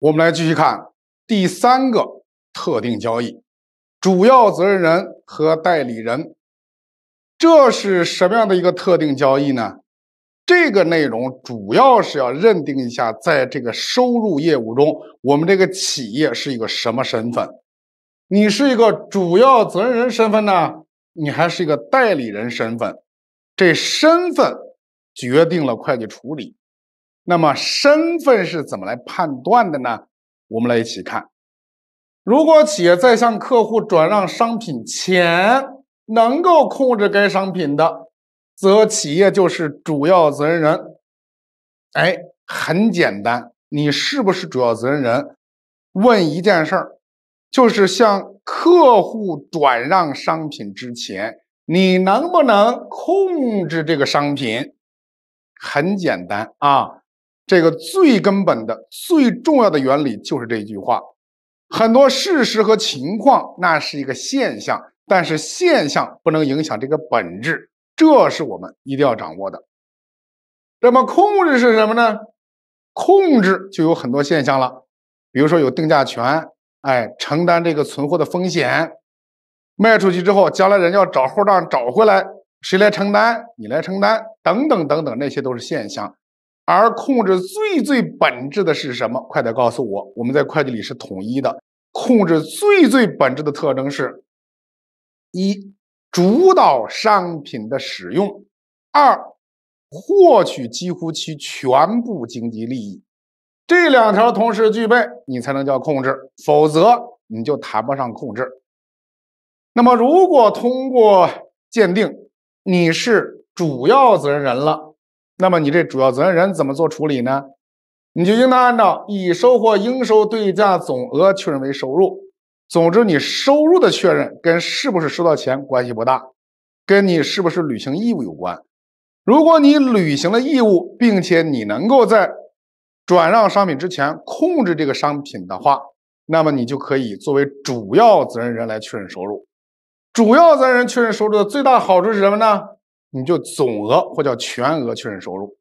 我们来继续看第三个特定交易，主要责任人和代理人，这是什么样的一个特定交易呢？这个内容主要是要认定一下，在这个收入业务中，我们这个企业是一个什么身份？你是一个主要责任人身份呢？你还是一个代理人身份？这身份决定了会计处理。那么身份是怎么来判断的呢？我们来一起看。如果企业在向客户转让商品前能够控制该商品的，则企业就是主要责任人。哎，很简单，你是不是主要责任人？问一件事儿，就是向客户转让商品之前，你能不能控制这个商品？很简单啊。这个最根本的、最重要的原理就是这句话：很多事实和情况，那是一个现象，但是现象不能影响这个本质，这是我们一定要掌握的。那么控制是什么呢？控制就有很多现象了，比如说有定价权，哎，承担这个存货的风险，卖出去之后，将来人要找货账找回来，谁来承担？你来承担，等等等等，那些都是现象。而控制最最本质的是什么？快点告诉我！我们在会计里是统一的。控制最最本质的特征是：一，主导商品的使用；二，获取几乎其全部经济利益。这两条同时具备，你才能叫控制，否则你就谈不上控制。那么，如果通过鉴定你是主要责任人了？那么你这主要责任人怎么做处理呢？你就应当按照已收或应收对价总额确认为收入。总之，你收入的确认跟是不是收到钱关系不大，跟你是不是履行义务有关。如果你履行了义务，并且你能够在转让商品之前控制这个商品的话，那么你就可以作为主要责任人来确认收入。主要责任人确认收入的最大好处是什么呢？你就总额或叫全额确认收入。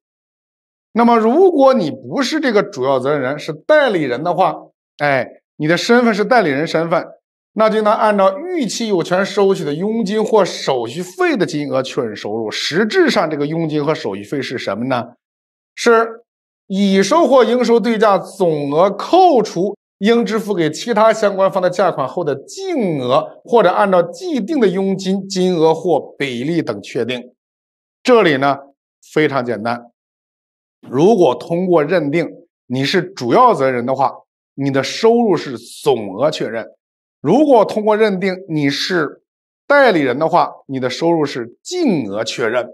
那么，如果你不是这个主要责任人，是代理人的话，哎，你的身份是代理人身份，那就能按照预期有权收取的佣金或手续费的金额确认收入。实质上，这个佣金和手续费是什么呢？是已收或应收对价总额扣除应支付给其他相关方的价款后的净额，或者按照既定的佣金金额或比例等确定。这里呢非常简单，如果通过认定你是主要责任人的话，你的收入是总额确认；如果通过认定你是代理人的话，你的收入是净额确认。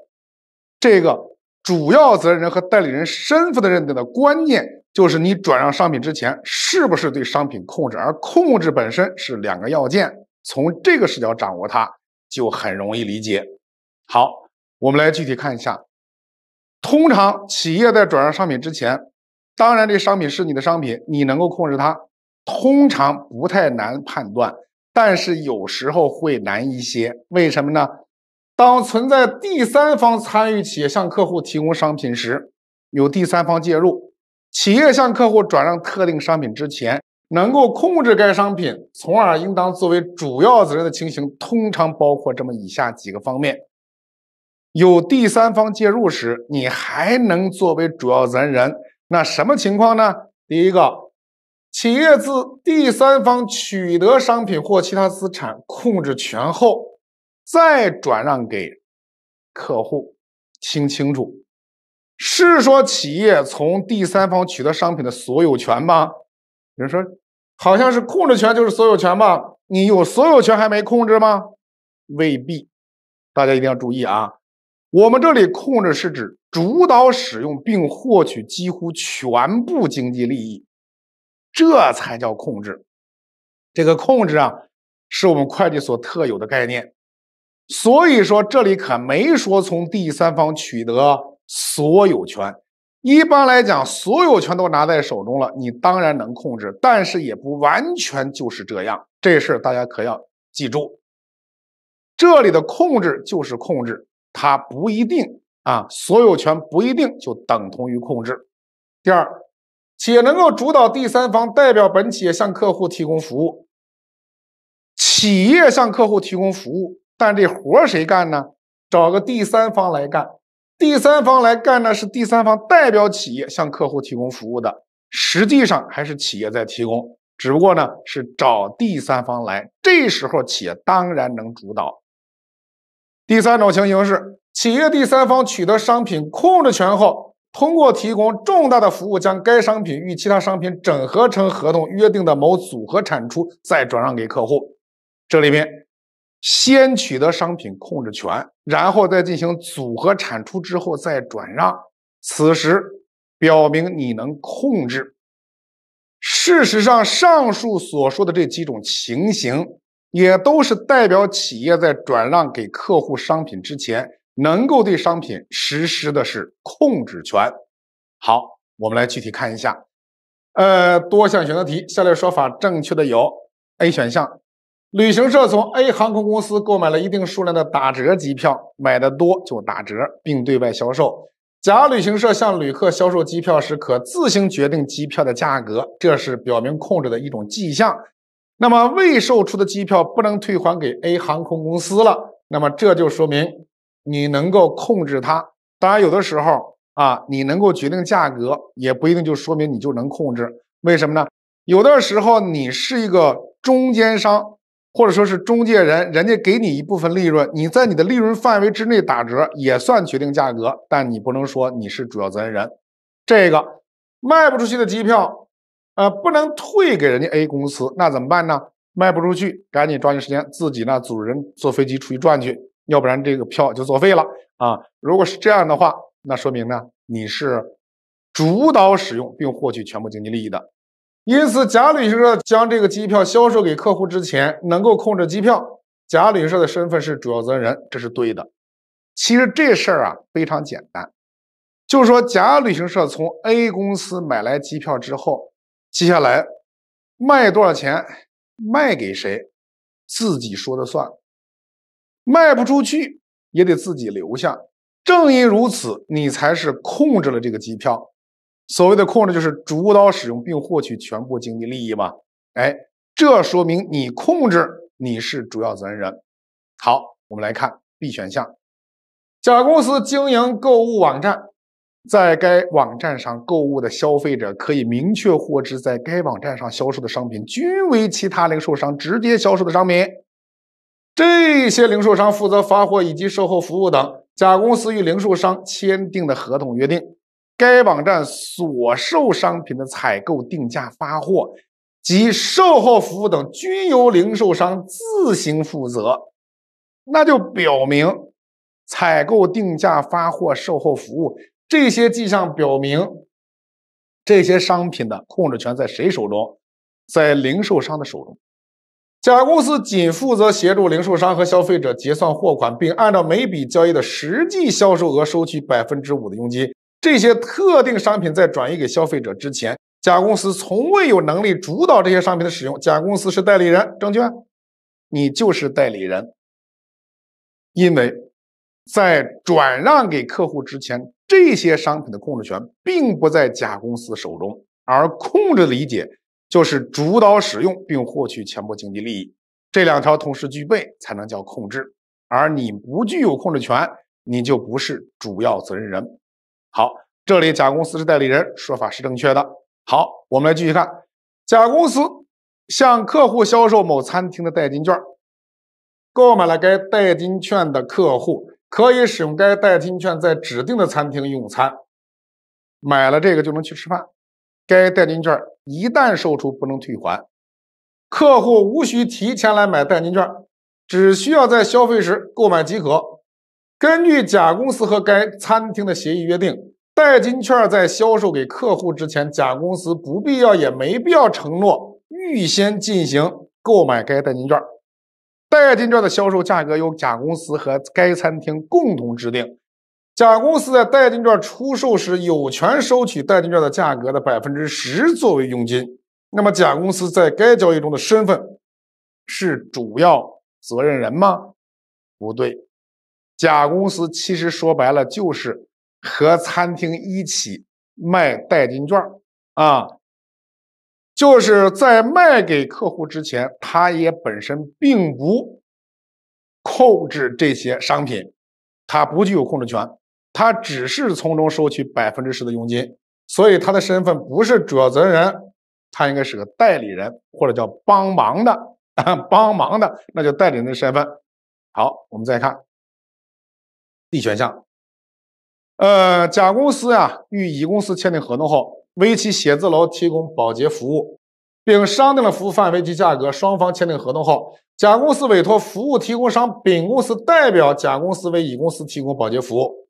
这个主要责任人和代理人身份的认定的关键。就是你转让商品之前是不是对商品控制，而控制本身是两个要件，从这个视角掌握它就很容易理解。好。我们来具体看一下，通常企业在转让商品之前，当然这商品是你的商品，你能够控制它，通常不太难判断，但是有时候会难一些。为什么呢？当存在第三方参与企业向客户提供商品时，有第三方介入，企业向客户转让特定商品之前能够控制该商品，从而应当作为主要责任的情形，通常包括这么以下几个方面。有第三方介入时，你还能作为主要责任人？那什么情况呢？第一个，企业自第三方取得商品或其他资产控制权后，再转让给客户。听清楚，是说企业从第三方取得商品的所有权吗？有人说，好像是控制权就是所有权吧？你有所有权还没控制吗？未必，大家一定要注意啊！我们这里控制是指主导使用并获取几乎全部经济利益，这才叫控制。这个控制啊，是我们会计所特有的概念。所以说，这里可没说从第三方取得所有权。一般来讲，所有权都拿在手中了，你当然能控制，但是也不完全就是这样。这事儿大家可要记住，这里的控制就是控制。它不一定啊，所有权不一定就等同于控制。第二，企业能够主导第三方代表本企业向客户提供服务。企业向客户提供服务，但这活儿谁干呢？找个第三方来干。第三方来干呢，是第三方代表企业向客户提供服务的，实际上还是企业在提供，只不过呢是找第三方来。这时候企业当然能主导。第三种情形是，企业第三方取得商品控制权后，通过提供重大的服务，将该商品与其他商品整合成合同约定的某组合产出，再转让给客户。这里面，先取得商品控制权，然后再进行组合产出之后再转让。此时表明你能控制。事实上，上述所说的这几种情形。也都是代表企业在转让给客户商品之前，能够对商品实施的是控制权。好，我们来具体看一下。呃，多项选择题，下列说法正确的有：A 选项，旅行社从 A 航空公司购买了一定数量的打折机票，买的多就打折，并对外销售。甲旅行社向旅客销售机票时，可自行决定机票的价格，这是表明控制的一种迹象。那么未售出的机票不能退还给 A 航空公司了。那么这就说明你能够控制它。当然，有的时候啊，你能够决定价格，也不一定就说明你就能控制。为什么呢？有的时候你是一个中间商，或者说是中介人，人家给你一部分利润，你在你的利润范围之内打折也算决定价格，但你不能说你是主要责任人。这个卖不出去的机票。呃，不能退给人家 A 公司，那怎么办呢？卖不出去，赶紧抓紧时间，自己呢组人坐飞机出去转去，要不然这个票就作废了啊！如果是这样的话，那说明呢你是主导使用并获取全部经济利益的。因此，甲旅行社将这个机票销售给客户之前，能够控制机票，甲旅行社的身份是主要责任人，这是对的。其实这事儿啊非常简单，就是说甲旅行社从 A 公司买来机票之后。接下来，卖多少钱，卖给谁，自己说的算。卖不出去也得自己留下。正因如此，你才是控制了这个机票。所谓的控制，就是主导使用并获取全部经济利益嘛。哎，这说明你控制，你是主要责任人。好，我们来看 B 选项。甲公司经营购物网站。在该网站上购物的消费者可以明确获知，在该网站上销售的商品均为其他零售商直接销售的商品。这些零售商负责发货以及售后服务等。甲公司与零售商签订的合同约定，该网站所售商品的采购、定价、发货及售后服务等均由零售商自行负责。那就表明，采购、定价、发货、售后服务。这些迹象表明，这些商品的控制权在谁手中？在零售商的手中。甲公司仅负责协助零售商和消费者结算货款，并按照每笔交易的实际销售额收取百分之五的佣金。这些特定商品在转移给消费者之前，甲公司从未有能力主导这些商品的使用。甲公司是代理人，正确？你就是代理人，因为在转让给客户之前。这些商品的控制权并不在甲公司手中，而控制理解就是主导使用并获取全部经济利益，这两条同时具备才能叫控制，而你不具有控制权，你就不是主要责任人。好，这里甲公司是代理人，说法是正确的。好，我们来继续看，甲公司向客户销售某餐厅的代金券，购买了该代金券的客户。可以使用该代金券在指定的餐厅用餐，买了这个就能去吃饭。该代金券一旦售出不能退还，客户无需提前来买代金券，只需要在消费时购买即可。根据甲公司和该餐厅的协议约定，代金券在销售给客户之前，甲公司不必要也没必要承诺预先进行购买该代金券。代金券的销售价格由甲公司和该餐厅共同制定。甲公司在代金券出售时，有权收取代金券的价格的百分之十作为佣金。那么，甲公司在该交易中的身份是主要责任人吗？不对，甲公司其实说白了就是和餐厅一起卖代金券啊。就是在卖给客户之前，他也本身并不控制这些商品，他不具有控制权，他只是从中收取百分之十的佣金，所以他的身份不是主要责任人，他应该是个代理人或者叫帮忙的，帮忙的那就代理人的身份。好，我们再看 D 选项，呃，甲公司呀与乙公司签订合同后。为其写字楼提供保洁服务，并商定了服务范围及价格。双方签订合同后，甲公司委托服务提供商丙公司代表甲公司为乙公司提供保洁服务。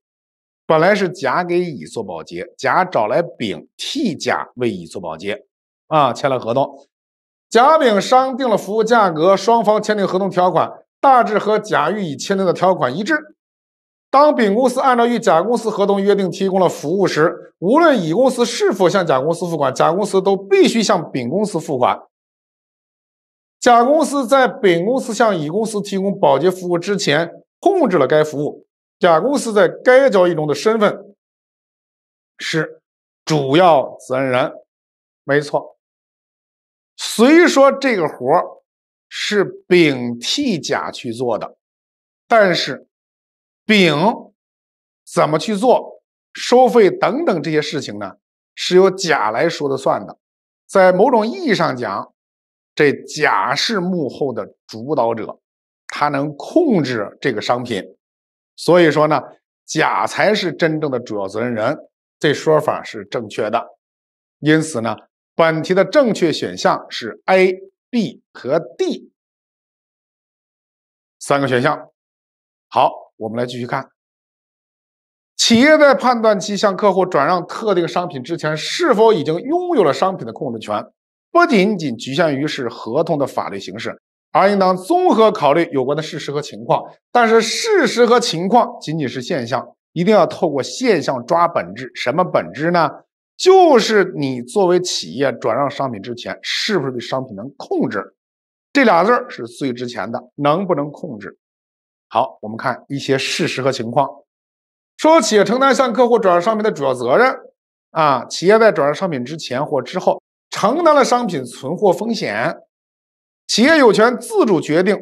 本来是甲给乙做保洁，甲找来丙替甲为乙做保洁。啊，签了合同，甲丙商定了服务价格，双方签订合同条款大致和甲与乙签订的条款一致。当丙公司按照与甲公司合同约定提供了服务时，无论乙公司是否向甲公司付款，甲公司都必须向丙公司付款。甲公司在丙公司向乙公司提供保洁服务之前控制了该服务。甲公司在该交易中的身份是主要责任人，没错。虽说这个活是丙替甲去做的，但是。丙怎么去做收费等等这些事情呢？是由甲来说的算的。在某种意义上讲，这甲是幕后的主导者，他能控制这个商品。所以说呢，甲才是真正的主要责任人。这说法是正确的。因此呢，本题的正确选项是 A、B 和 D 三个选项。好。我们来继续看，企业在判断其向客户转让特定商品之前是否已经拥有了商品的控制权，不仅仅局限于是合同的法律形式，而应当综合考虑有关的事实和情况。但是，事实和情况仅仅是现象，一定要透过现象抓本质。什么本质呢？就是你作为企业转让商品之前，是不是对商品能控制？这俩字儿是最值钱的，能不能控制？好，我们看一些事实和情况，说企业承担向客户转让商品的主要责任啊，企业在转让商品之前或之后承担了商品存货风险，企业有权自主决定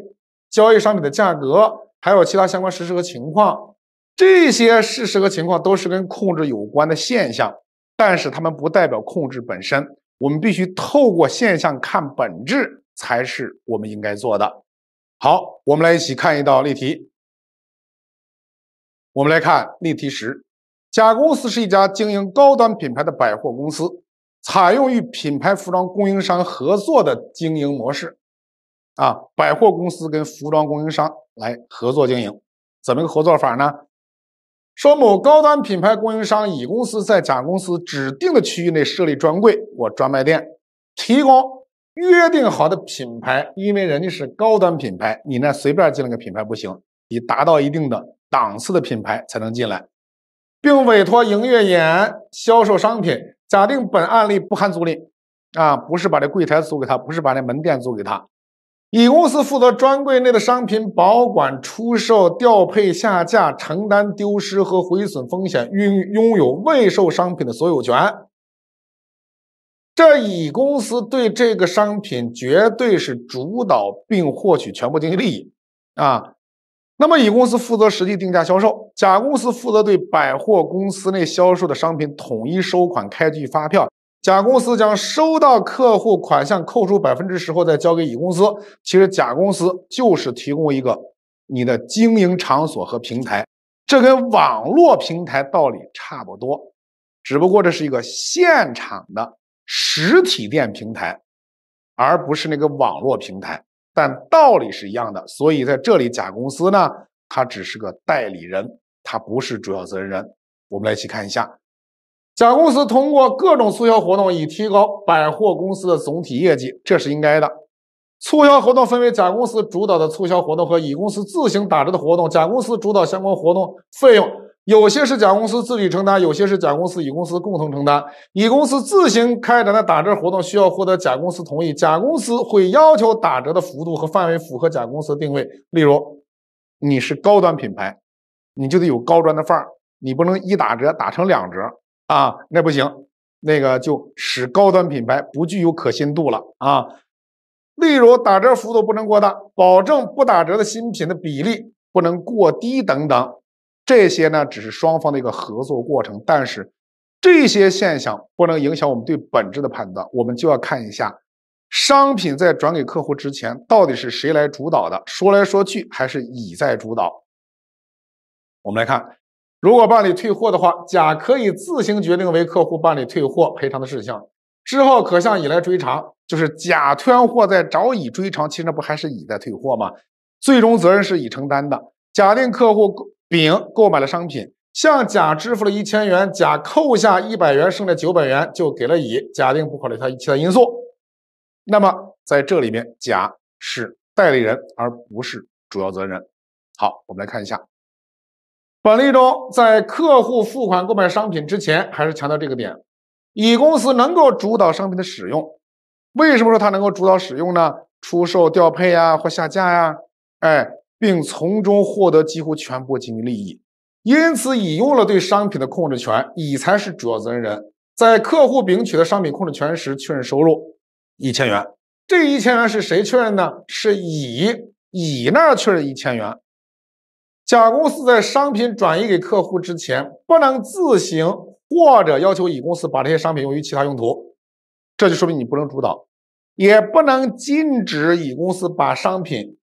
交易商品的价格，还有其他相关事实和情况。这些事实和情况都是跟控制有关的现象，但是它们不代表控制本身。我们必须透过现象看本质，才是我们应该做的。好，我们来一起看一道例题。我们来看例题十：甲公司是一家经营高端品牌的百货公司，采用与品牌服装供应商合作的经营模式。啊，百货公司跟服装供应商来合作经营，怎么个合作法呢？说某高端品牌供应商乙公司在甲公司指定的区域内设立专柜或专卖店，提供。约定好的品牌，因为人家是高端品牌，你那随便进了个品牌不行，你达到一定的档次的品牌才能进来，并委托营业员销售商品。假定本案例不含租赁，啊，不是把这柜台租给他，不是把那门店租给他。乙公司负责专柜内的商品保管、出售、调配、下架，承担丢失和毁损风险，拥拥有未售商品的所有权。这乙公司对这个商品绝对是主导并获取全部经济利益，啊，那么乙公司负责实际定价销售，甲公司负责对百货公司内销售的商品统一收款开具发票，甲公司将收到客户款项扣除百分之十后再交给乙公司。其实甲公司就是提供一个你的经营场所和平台，这跟网络平台道理差不多，只不过这是一个现场的。实体店平台，而不是那个网络平台，但道理是一样的。所以在这里，甲公司呢，它只是个代理人，它不是主要责任人。我们来一起看一下，甲公司通过各种促销活动以提高百货公司的总体业绩，这是应该的。促销活动分为甲公司主导的促销活动和乙公司自行打折的活动。甲公司主导相关活动费用。有些是甲公司自己承担，有些是甲公司乙公司共同承担。乙公司自行开展的打折活动需要获得甲公司同意，甲公司会要求打折的幅度和范围符合甲公司的定位。例如，你是高端品牌，你就得有高端的范儿，你不能一打折打成两折啊，那不行，那个就使高端品牌不具有可信度了啊。例如，打折幅度不能过大，保证不打折的新品的比例不能过低等等。这些呢，只是双方的一个合作过程，但是这些现象不能影响我们对本质的判断。我们就要看一下，商品在转给客户之前，到底是谁来主导的？说来说去还是乙在主导。我们来看，如果办理退货的话，甲可以自行决定为客户办理退货赔偿的事项，之后可向乙来追偿。就是甲退完货再找乙追偿，其实不还是乙在退货吗？最终责任是乙承担的。假定客户。丙购买了商品，向甲支付了一千元，甲扣下一百元，剩下九百元就给了乙。假定不考虑他其他因素，那么在这里面，甲是代理人而不是主要责任人。好，我们来看一下，本例中，在客户付款购买商品之前，还是强调这个点，乙公司能够主导商品的使用。为什么说它能够主导使用呢？出售、调配呀，或下架呀，哎。并从中获得几乎全部经济利益，因此乙用了对商品的控制权，乙才是主要责任人。在客户丙取得商品控制权时，确认收入一千元。这一千元是谁确认呢？是乙，乙那儿确认一千元。甲公司在商品转移给客户之前，不能自行或者要求乙公司把这些商品用于其他用途，这就说明你不能主导，也不能禁止乙公司把商品。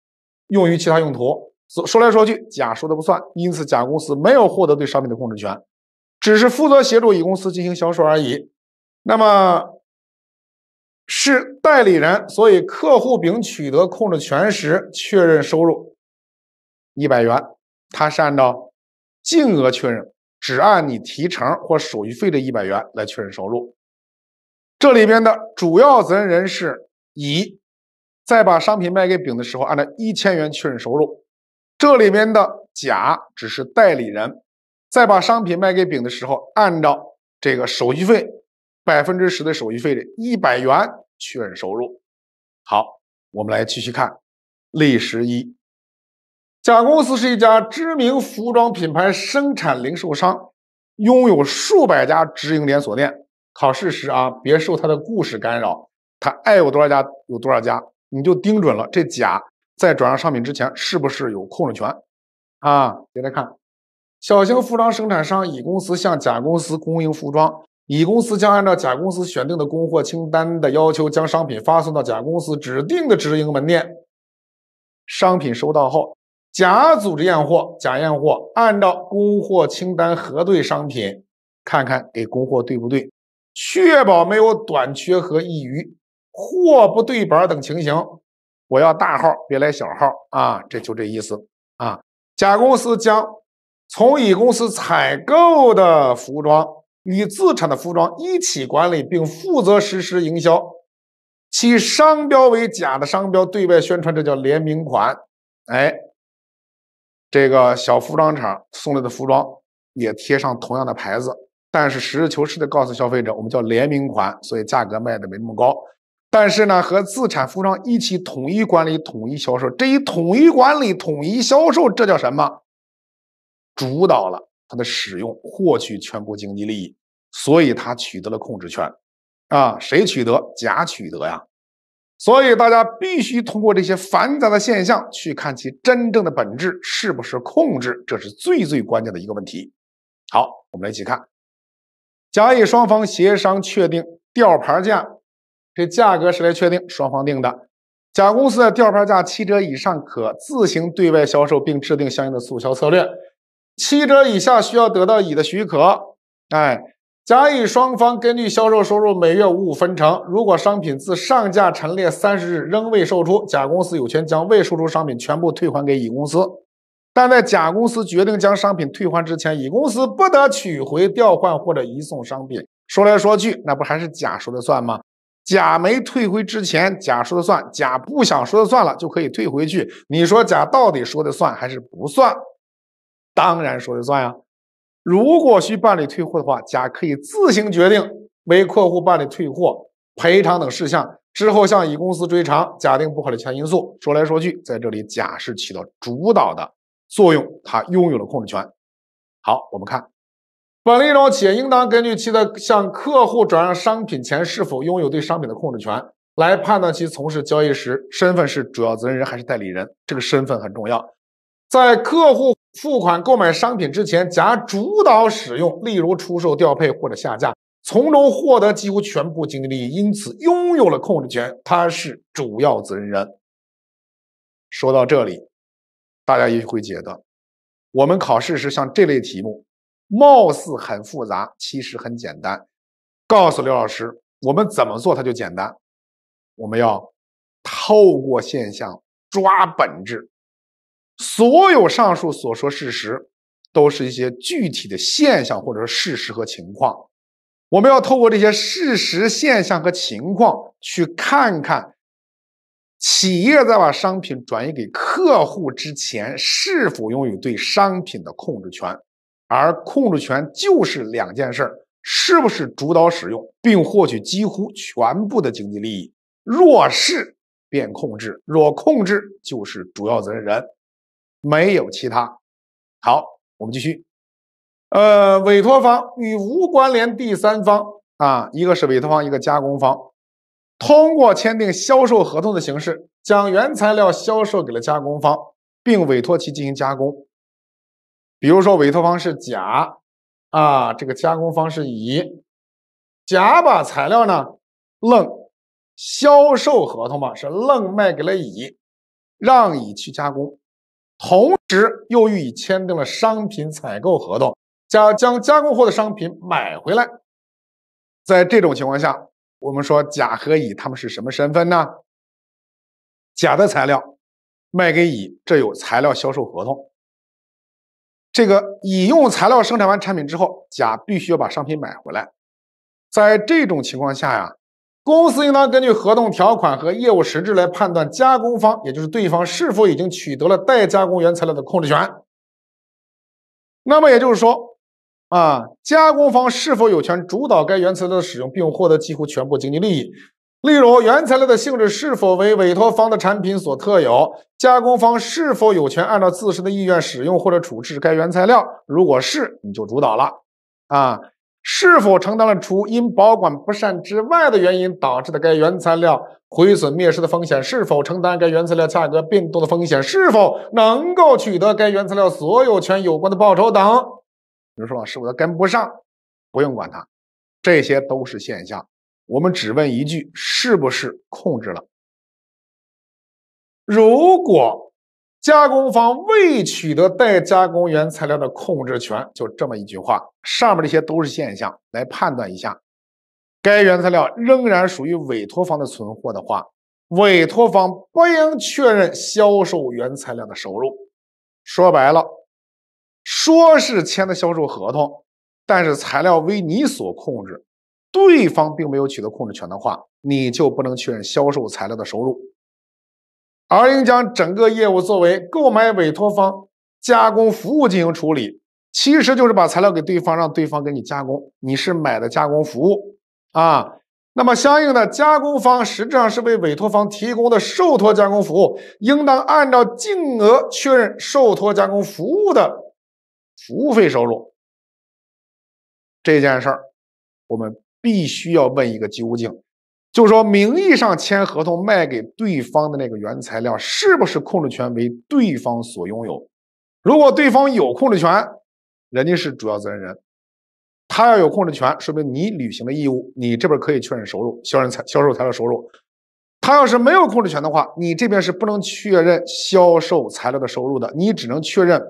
用于其他用途。说来说去，甲说的不算，因此甲公司没有获得对商品的控制权，只是负责协助乙公司进行销售而已。那么是代理人，所以客户丙取得控制权时确认收入一百元，他是按照净额确认，只按你提成或手续费的一百元来确认收入。这里边的主要责任人是乙。再把商品卖给丙的时候，按照一千元确认收入。这里边的甲只是代理人。再把商品卖给丙的时候，按照这个手续费百分之十的手续费的一百元确认收入。好，我们来继续看例十一。甲公司是一家知名服装品牌生产零售商，拥有数百家直营连锁店。考试时啊，别受他的故事干扰，他爱有多少家有多少家。你就盯准了这甲在转让商品之前是不是有控制权啊？接着看，小型服装生产商乙公司向甲公司供应服装，乙公司将按照甲公司选定的供货清单的要求，将商品发送到甲公司指定的直营门店。商品收到后，甲组织验货，甲验货按照供货清单核对商品，看看给供货对不对，确保没有短缺和溢余。货不对板等情形，我要大号，别来小号啊！这就这意思啊。甲公司将从乙公司采购的服装与自产的服装一起管理，并负责实施营销，其商标为甲的商标对外宣传，这叫联名款。哎，这个小服装厂送来的服装也贴上同样的牌子，但是实事求是的告诉消费者，我们叫联名款，所以价格卖的没那么高。但是呢，和资产服装一起统一管理、统一销售。这一统一管理、统一销售，这叫什么？主导了它的使用，获取全国经济利益，所以它取得了控制权。啊，谁取得？甲取得呀。所以大家必须通过这些繁杂的现象去看其真正的本质是不是控制，这是最最关键的一个问题。好，我们来一起看，甲乙双方协商确定吊牌价。这价格是来确定双方定的。甲公司的吊牌价七折以上可自行对外销售，并制定相应的促销策略；七折以下需要得到乙的许可。哎，甲乙双方根据销售收入每月五五分成。如果商品自上架陈列三十日仍未售出，甲公司有权将未售出商品全部退还给乙公司。但在甲公司决定将商品退还之前，乙公司不得取回、调换或者移送商品。说来说去，那不还是甲说了算吗？甲没退回之前，甲说了算。甲不想说了算了，就可以退回去。你说甲到底说的算还是不算？当然说的算呀。如果需办理退货的话，甲可以自行决定为客户办理退货、赔偿等事项，之后向乙公司追偿。假定不考虑其他因素，说来说去，在这里甲是起到主导的作用，他拥有了控制权。好，我们看。本例中，企业应当根据其在向客户转让商品前是否拥有对商品的控制权，来判断其从事交易时身份是主要责任人还是代理人。这个身份很重要。在客户付款购买商品之前，甲主导使用，例如出售、调配或者下架，从中获得几乎全部经济利益，因此拥有了控制权，他是主要责任人。说到这里，大家也许会觉得，我们考试是像这类题目。貌似很复杂，其实很简单。告诉刘老师，我们怎么做它就简单。我们要透过现象抓本质。所有上述所说事实，都是一些具体的现象，或者说事实和情况。我们要透过这些事实、现象和情况，去看看企业在把商品转移给客户之前，是否拥有对商品的控制权。而控制权就是两件事儿，是不是主导使用并获取几乎全部的经济利益？若是，便控制；若控制，就是主要责任人，没有其他。好，我们继续。呃，委托方与无关联第三方啊，一个是委托方，一个加工方，通过签订销售合同的形式，将原材料销售给了加工方，并委托其进行加工。比如说，委托方是甲啊，这个加工方是乙，甲把材料呢，愣销售合同嘛，是愣卖给了乙，让乙去加工，同时又与乙签订了商品采购合同，将将加工后的商品买回来，在这种情况下，我们说甲和乙他们是什么身份呢？甲的材料卖给乙，这有材料销售合同。这个乙用材料生产完产品之后，甲必须要把商品买回来。在这种情况下呀，公司应当根据合同条款和业务实质来判断加工方，也就是对方是否已经取得了待加工原材料的控制权。那么也就是说，啊，加工方是否有权主导该原材料的使用，并获得几乎全部经济利益？例如，原材料的性质是否为委托方的产品所特有？加工方是否有权按照自身的意愿使用或者处置该原材料？如果是，你就主导了啊？是否承担了除因保管不善之外的原因导致的该原材料毁损灭失的风险？是否承担该原材料价格变动的风险？是否能够取得该原材料所有权有关的报酬等？比如说，师我跟不上，不用管它，这些都是现象。我们只问一句：是不是控制了？如果加工方未取得待加工原材料的控制权，就这么一句话。上面这些都是现象，来判断一下，该原材料仍然属于委托方的存货的话，委托方不应确认销售原材料的收入。说白了，说是签的销售合同，但是材料为你所控制。对方并没有取得控制权的话，你就不能确认销售材料的收入，而应将整个业务作为购买委托方加工服务进行处理。其实就是把材料给对方，让对方给你加工，你是买的加工服务啊。那么相应的加工方实质上是为委托方提供的受托加工服务，应当按照净额确认受托加工服务的服务费收入。这件事儿，我们。必须要问一个究竟，就是说，名义上签合同卖给对方的那个原材料是不是控制权为对方所拥有？如果对方有控制权，人家是主要责任人，他要有控制权，说明你履行了义务，你这边可以确认收入，销材销售材料收入。他要是没有控制权的话，你这边是不能确认销售材料的收入的，你只能确认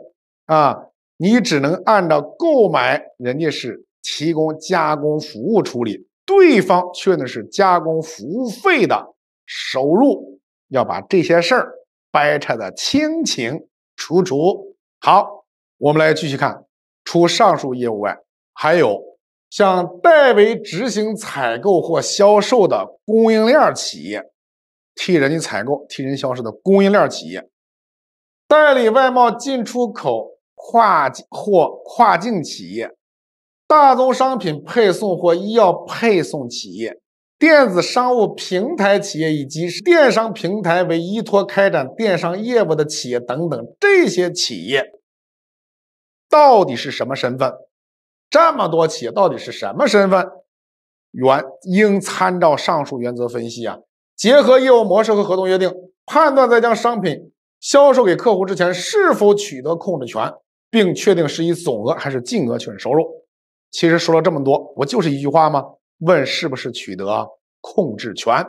啊，你只能按照购买人家是。提供加工服务处理，对方却呢是加工服务费的收入，要把这些事儿掰扯的清清楚楚。好，我们来继续看，除上述业务外，还有像代为执行采购或销售的供应链企业，替人家采购、替人销售的供应链企业，代理外贸进出口跨或跨境企业。大宗商品配送或医药配送企业、电子商务平台企业以及电商平台为依托开展电商业务的企业等等，这些企业到底是什么身份？这么多企业到底是什么身份？原应参照上述原则分析啊，结合业务模式和合同约定，判断在将商品销售给客户之前是否取得控制权，并确定是以总额还是净额确认收入。其实说了这么多，不就是一句话吗？问是不是取得控制权？